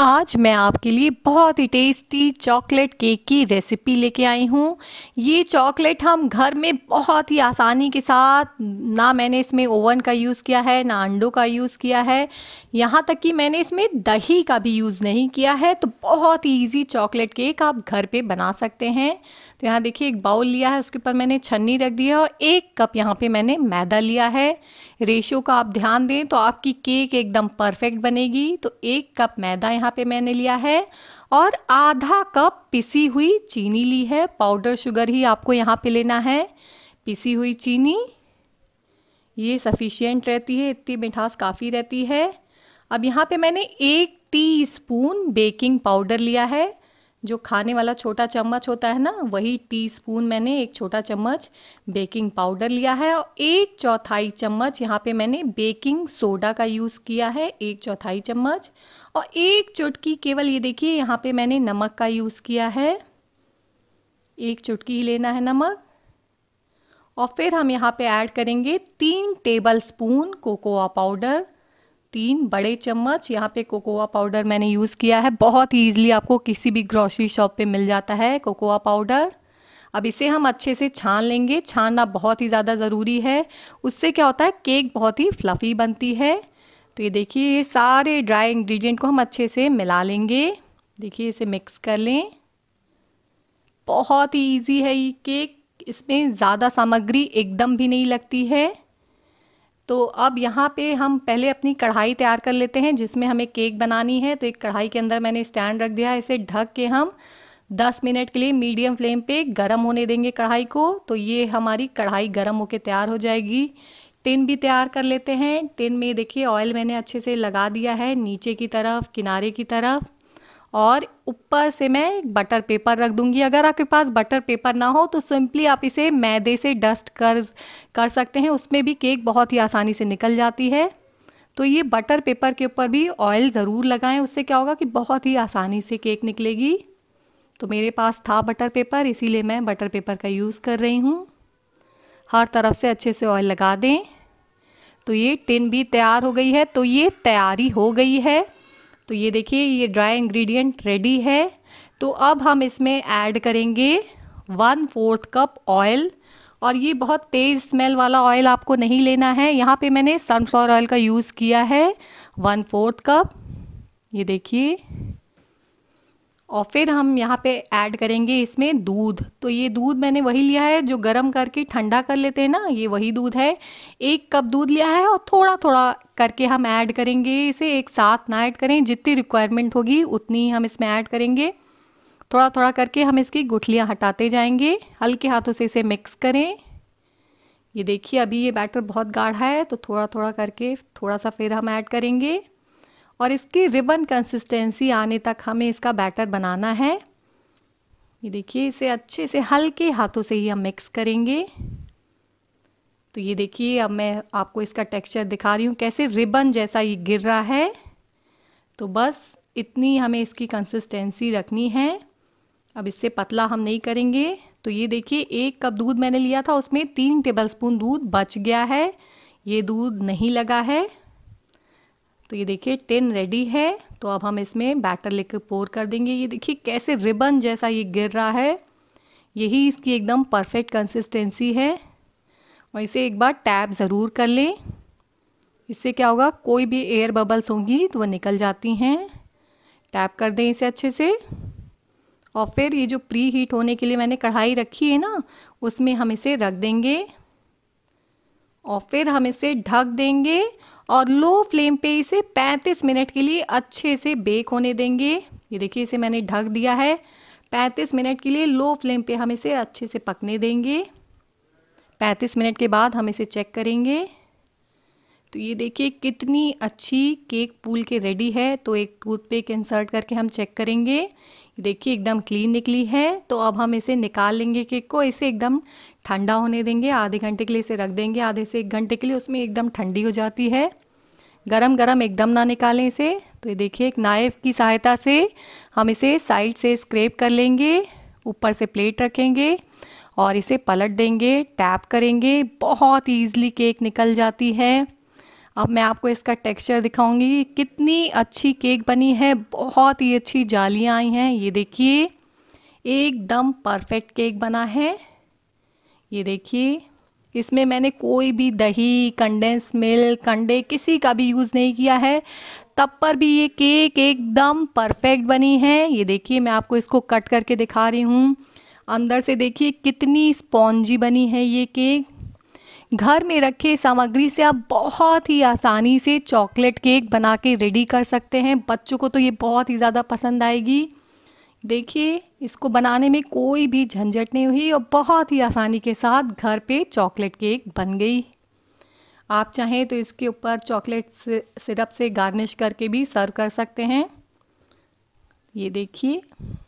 आज मैं आपके लिए बहुत ही टेस्टी चॉकलेट केक की रेसिपी लेके आई हूँ ये चॉकलेट हम घर में बहुत ही आसानी के साथ ना मैंने इसमें ओवन का यूज़ किया है ना अंडों का यूज़ किया है यहाँ तक कि मैंने इसमें दही का भी यूज़ नहीं किया है तो बहुत ही ईजी चॉकलेट केक आप घर पे बना सकते हैं तो यहाँ देखिए एक बाउल लिया है उसके ऊपर मैंने छन्नी रख दी है और एक कप यहाँ पे मैंने मैदा लिया है रेशो का आप ध्यान दें तो आपकी केक एकदम परफेक्ट बनेगी तो एक कप मैदा यहाँ पे मैंने लिया है और आधा कप पिसी हुई चीनी ली है पाउडर शुगर ही आपको यहाँ पे लेना है पिसी हुई चीनी ये सफिशियंट रहती है इतनी मिठास काफ़ी रहती है अब यहाँ पे मैंने एक टी स्पून बेकिंग पाउडर लिया है जो खाने वाला छोटा चम्मच होता है ना वही टीस्पून मैंने एक छोटा चम्मच बेकिंग पाउडर लिया है और एक चौथाई चम्मच यहाँ पे मैंने बेकिंग सोडा का यूज़ किया है एक चौथाई चम्मच और एक चुटकी केवल ये देखिए यहाँ पे मैंने नमक का यूज़ किया है एक चुटकी ही लेना है नमक और फिर हम यहाँ पे ऐड करेंगे तीन टेबल स्पून कोकोआ पाउडर तीन बड़े चम्मच यहाँ पे कोकोआ पाउडर मैंने यूज़ किया है बहुत ही ईजिली आपको किसी भी ग्रॉसरी शॉप पे मिल जाता है कोकोआ पाउडर अब इसे हम अच्छे से छान लेंगे छानना बहुत ही ज़्यादा ज़रूरी है उससे क्या होता है केक बहुत ही फ्लफ़ी बनती है तो ये देखिए ये सारे ड्राई इंग्रेडिएंट को हम अच्छे से मिला लेंगे देखिए इसे मिक्स कर लें बहुत ही ईजी है ये केक इसमें ज़्यादा सामग्री एकदम भी नहीं लगती है तो अब यहाँ पे हम पहले अपनी कढ़ाई तैयार कर लेते हैं जिसमें हमें केक बनानी है तो एक कढ़ाई के अंदर मैंने स्टैंड रख दिया है इसे ढक के हम 10 मिनट के लिए मीडियम फ्लेम पे गरम होने देंगे कढ़ाई को तो ये हमारी कढ़ाई गरम होके तैयार हो जाएगी टिन भी तैयार कर लेते हैं टिन में देखिए ऑयल मैंने अच्छे से लगा दिया है नीचे की तरफ किनारे की तरफ और ऊपर से मैं बटर पेपर रख दूंगी अगर आपके पास बटर पेपर ना हो तो सिंपली आप इसे मैदे से डस्ट कर कर सकते हैं उसमें भी केक बहुत ही आसानी से निकल जाती है तो ये बटर पेपर के ऊपर भी ऑयल ज़रूर लगाएं उससे क्या होगा कि बहुत ही आसानी से केक निकलेगी तो मेरे पास था बटर पेपर इसीलिए मैं बटर पेपर का यूज़ कर रही हूँ हर तरफ से अच्छे से ऑयल लगा दें तो ये टिन भी तैयार हो गई है तो ये तैयारी हो गई है तो ये देखिए ये ड्राई इंग्रेडिएंट रेडी है तो अब हम इसमें ऐड करेंगे वन फोर्थ कप ऑयल और ये बहुत तेज़ स्मेल वाला ऑयल आपको नहीं लेना है यहाँ पे मैंने सनफ्लावर ऑयल का यूज़ किया है वन फोर्थ कप ये देखिए और फिर हम यहाँ पे ऐड करेंगे इसमें दूध तो ये दूध मैंने वही लिया है जो गर्म करके ठंडा कर लेते हैं ना ये वही दूध है एक कप दूध लिया है और थोड़ा थोड़ा करके हम ऐड करेंगे इसे एक साथ ना ऐड करें जितनी रिक्वायरमेंट होगी उतनी हम इसमें ऐड करेंगे थोड़ा थोड़ा करके हम इसकी गुठलियाँ हटाते जाएंगे हल्के हाथों से इसे मिक्स करें ये देखिए अभी ये बैटर बहुत गाढ़ा है तो थोड़ा थोड़ा करके थोड़ा सा फिर हम ऐड करेंगे और इसकी रिबन कंसिस्टेंसी आने तक हमें इसका बैटर बनाना है ये देखिए इसे अच्छे से हल्के हाथों से ही हम मिक्स करेंगे तो ये देखिए अब मैं आपको इसका टेक्सचर दिखा रही हूँ कैसे रिबन जैसा ये गिर रहा है तो बस इतनी हमें इसकी कंसिस्टेंसी रखनी है अब इससे पतला हम नहीं करेंगे तो ये देखिए एक कप दूध मैंने लिया था उसमें तीन टेबलस्पून दूध बच गया है ये दूध नहीं लगा है तो ये देखिए टेन रेडी है तो अब हम इसमें बैटर लेकर पोर कर देंगे ये देखिए कैसे रिबन जैसा ये गिर रहा है यही इसकी एकदम परफेक्ट कंसिस्टेंसी है और इसे एक बार टैप ज़रूर कर लें इससे क्या होगा कोई भी एयर बबल्स होंगी तो वह निकल जाती हैं टैप कर दें इसे अच्छे से और फिर ये जो प्री हीट होने के लिए मैंने कढ़ाई रखी है ना उसमें हम इसे रख देंगे और फिर हम इसे ढक देंगे और लो फ्लेम पे इसे 35 मिनट के लिए अच्छे से बेक होने देंगे ये देखिए इसे मैंने ढक दिया है 35 मिनट के लिए लो फ्लेम पे हम इसे अच्छे से पकने देंगे 35 मिनट के बाद हम इसे चेक करेंगे तो ये देखिए कितनी अच्छी केक पूल के रेडी है तो एक टूथपिक इंसर्ट करके हम चेक करेंगे देखिए एकदम क्लीन निकली है तो अब हम इसे निकाल लेंगे केक को इसे एकदम ठंडा होने देंगे आधे घंटे के लिए इसे रख देंगे आधे से एक घंटे के लिए उसमें एकदम ठंडी हो जाती है गरम गरम एकदम ना निकालें इसे तो ये देखिए एक नाइफ की सहायता से हम इसे साइड से स्क्रेप कर लेंगे ऊपर से प्लेट रखेंगे और इसे पलट देंगे टैप करेंगे बहुत ईजली केक निकल जाती है अब मैं आपको इसका टेक्सचर दिखाऊंगी कितनी अच्छी केक बनी है बहुत ही अच्छी जालियाँ आई हैं ये देखिए एकदम परफेक्ट केक बना है ये देखिए इसमें मैंने कोई भी दही कंडेंस मिल्क अंडे किसी का भी यूज़ नहीं किया है तब पर भी ये केक एकदम परफेक्ट बनी है ये देखिए मैं आपको इसको कट करके दिखा रही हूँ अंदर से देखिए कितनी स्पॉन्जी बनी है ये केक घर में रखे सामग्री से आप बहुत ही आसानी से चॉकलेट केक बना के रेडी कर सकते हैं बच्चों को तो ये बहुत ही ज़्यादा पसंद आएगी देखिए इसको बनाने में कोई भी झंझट नहीं हुई और बहुत ही आसानी के साथ घर पे चॉकलेट केक बन गई आप चाहें तो इसके ऊपर चॉकलेट सिरप से गार्निश करके भी सर्व कर सकते हैं ये देखिए